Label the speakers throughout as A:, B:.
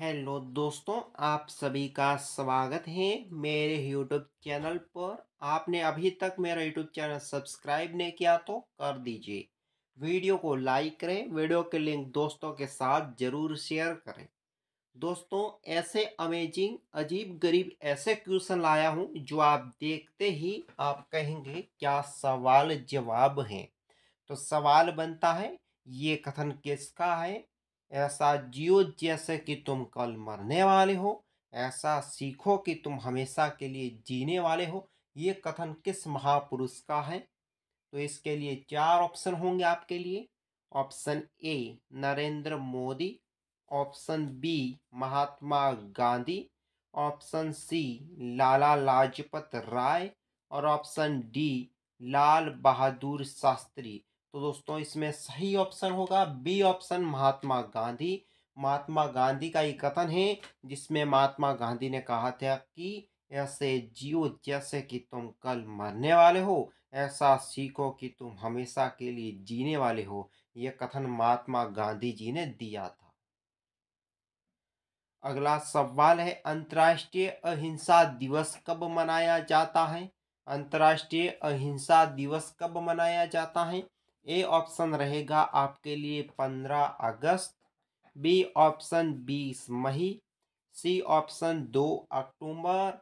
A: hello दोस्तों आप सभी का स्वागत है मेरे यूट्यूब चैनल पर आपने अभी तक मेरा यूट्यूब चैनल सब्सक्राइब नहीं किया तो कर दीजिए वीडियो को लाइक करें वीडियो के लिंक दोस्तों के साथ ज़रूर शेयर करें दोस्तों ऐसे अमेजिंग अजीब गरीब ऐसे क्वेश्चन लाया हूं जो आप देखते ही आप कहेंगे क्या सवाल जवाब हैं तो सवाल बनता है ये कथन किसका है ऐसा जियो जैसे कि तुम कल मरने वाले हो ऐसा सीखो कि तुम हमेशा के लिए जीने वाले हो ये कथन किस महापुरुष का है तो इसके लिए चार ऑप्शन होंगे आपके लिए option A Narendra Modi option B Mahatma Gandhi option C Lala Lajpat Rai और ऑप्शन डी लाल बहादुर शास्त्री तो दोस्तों इसमें सही ऑप्शन होगा बी ऑप्शन महात्मा गांधी महात्मा गांधी का एक कथन है जिसमें महात्मा गांधी ने कहा था कि ऐसे जियो जैसे कि तुम कल मरने वाले हो ऐसा सीखो कि तुम हमेशा के लिए जीने वाले हो यह कथन महात्मा गांधी जी ने दिया था अगला सवाल है अंतर्राष्ट्रीय अहिंसा दिवस कब मनाया जाता है अंतर्राष्ट्रीय अहिंसा दिवस कब मनाया जाता है ए ऑप्शन रहेगा आपके लिए पंद्रह अगस्त बी ऑप्शन बीस मई सी ऑप्शन दो अक्टूबर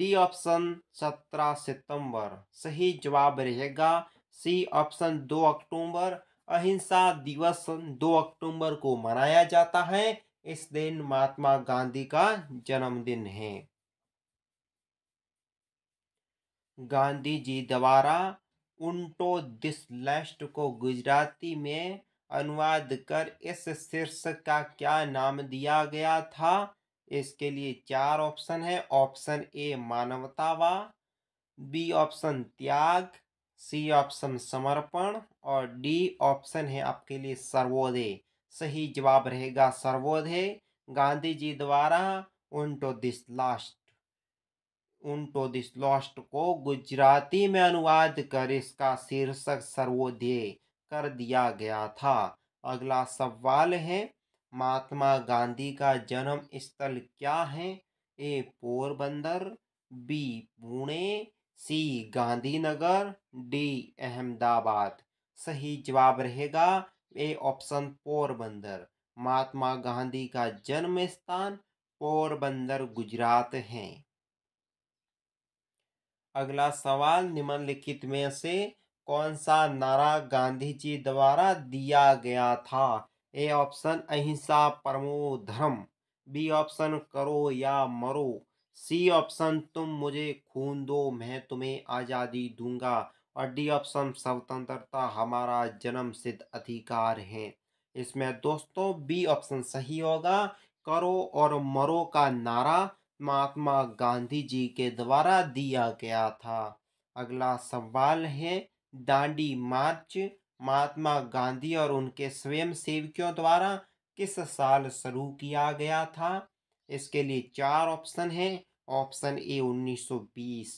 A: डी ऑप्शन सत्रह सितंबर सही जवाब रहेगा सी ऑप्शन दो अक्टूबर अहिंसा दिवस दो अक्टूबर को मनाया जाता है इस दिन महात्मा गांधी का जन्मदिन है गांधी जी द्वारा उन्टो दिस लिस्ट को गुजराती में अनुवाद कर इस शीर्षक का क्या नाम दिया गया था इसके लिए चार ऑप्शन है ऑप्शन ए मानवतावा बी ऑप्शन त्याग सी ऑप्शन समर्पण और डी ऑप्शन है आपके लिए सर्वोदय सही जवाब रहेगा सर्वोदय गांधी जी द्वारा unto this last unto this lost को गुजराती में अनुवाद कर इसका शीर्षक सर्वोदय कर दिया गया था अगला सवाल है महात्मा गांधी का जन्म स्थल क्या है A Porbandar B Pune C Gandhinagar D Ahmedabad सही जवाब रहेगा ए ऑप्शन पोरबंदर महात्मा गांधी का जन्म स्थान पोरबंदर गुजरात है अगला सवाल निम्नलिखित में से कौन सा नारा गांधी जी द्वारा दिया गया था ए ऑप्शन अहिंसा परमो धर्म बी ऑप्शन करो या मरो सी ऑप्शन तुम मुझे खून दो मैं तुम्हें आज़ादी दूंगा और डी ऑप्शन स्वतंत्रता हमारा जन्म सिद्ध अधिकार है इसमें दोस्तों बी ऑप्शन सही होगा करो और मरो का नारा महात्मा गांधी जी के द्वारा दिया गया था अगला सवाल है दांडी मार्च महात्मा गांधी और उनके स्वयं सेवकियों द्वारा किस साल शुरू किया गया था इसके लिए चार ऑप्शन हैं option A 1920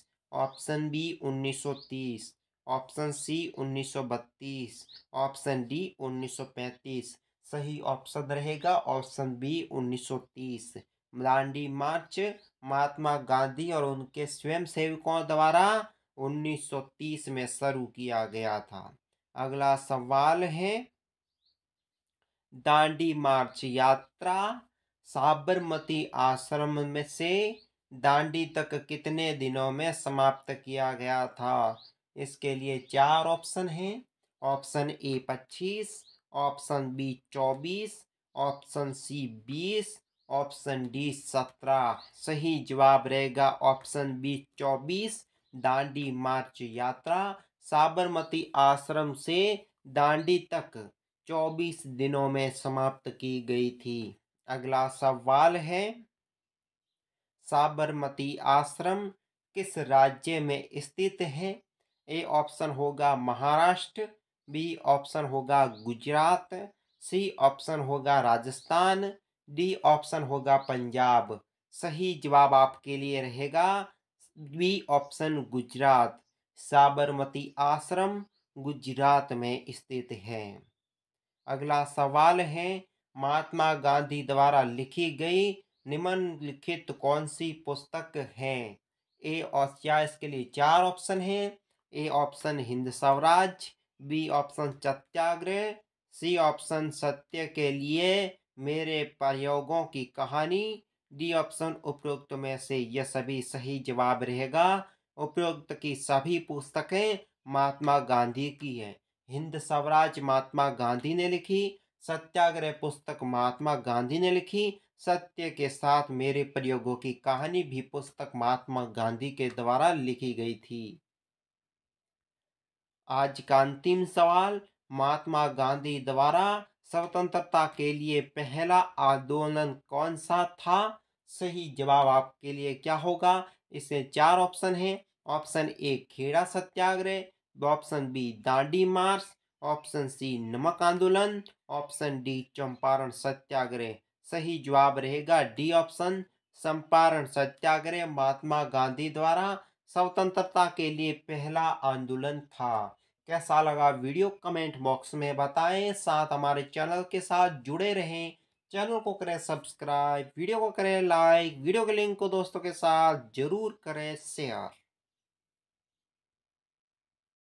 A: option B 1930 option C 1932 option D 1935 सही ऑप्शन रहेगा option B 1930 Dandi march Mahatma Gandhi और उनके स्वयं सेविकों द्वारा 1930 में शुरू किया गया था अगला सवाल है दांडी मार्च यात्रा साबरमती आश्रम में से दांडी तक कितने दिनों में समाप्त किया गया था इसके लिए चार ऑप्शन हैं ऑप्शन ए पच्चीस ऑप्शन बी चौबीस ऑप्शन सी बीस ऑप्शन डी सत्रह सही जवाब रहेगा ऑप्शन बी चौबीस दांडी मार्च यात्रा साबरमती आश्रम से दांडी तक चौबीस दिनों में समाप्त की गई थी अगला सवाल है साबरमती आश्रम किस राज्य में स्थित है ए ऑप्शन होगा महाराष्ट्र बी ऑप्शन होगा गुजरात सी ऑप्शन होगा राजस्थान डी ऑप्शन होगा पंजाब सही जवाब आपके लिए रहेगा बी ऑप्शन गुजरात साबरमती आश्रम गुजरात में स्थित है अगला सवाल है महात्मा गांधी द्वारा लिखी गई निम्नलिखित कौन सी पुस्तक है ए और क्या इसके लिए चार ऑप्शन हैं A option Hind Swaraj B option Satyagraha C option सत्य के लिए मेरे प्रयोगों की कहानी डी ऑप्शन उपयुक्त में से यह सभी सही जवाब रहेगा उपयुक्त की सभी पुस्तकें महात्मा गांधी की हैं हिंद स्वराज महात्मा गांधी ने लिखी सत्याग्रह पुस्तक महात्मा गांधी ने लिखी सत्य के साथ मेरे प्रयोगों की कहानी भी पुस्तक महात्मा गांधी के द्वारा लिखी गई थी आज का अंतिम सवाल महात्मा गांधी द्वारा स्वतंत्रता के लिए पहला आंदोलन कौन सा था सही जवाब आपके लिए क्या होगा इसमें चार ऑप्शन हैं option A Kheda Satyagraha option B Dandi march option C नमक आंदोलन ऑप्शन डी चंपारण सत्याग्रह सही जवाब रहेगा डी ऑप्शन चंपारण सत्याग्रह महात्मा गांधी द्वारा स्वतंत्रता के लिए पहला आंदोलन था कैसा लगा वीडियो कमेंट बॉक्स में बताएं साथ हमारे चैनल के साथ जुड़े रहें चैनल को करें सब्सक्राइब वीडियो को करें लाइक वीडियो के लिंक को दोस्तों के साथ ज़रूर करें शेयर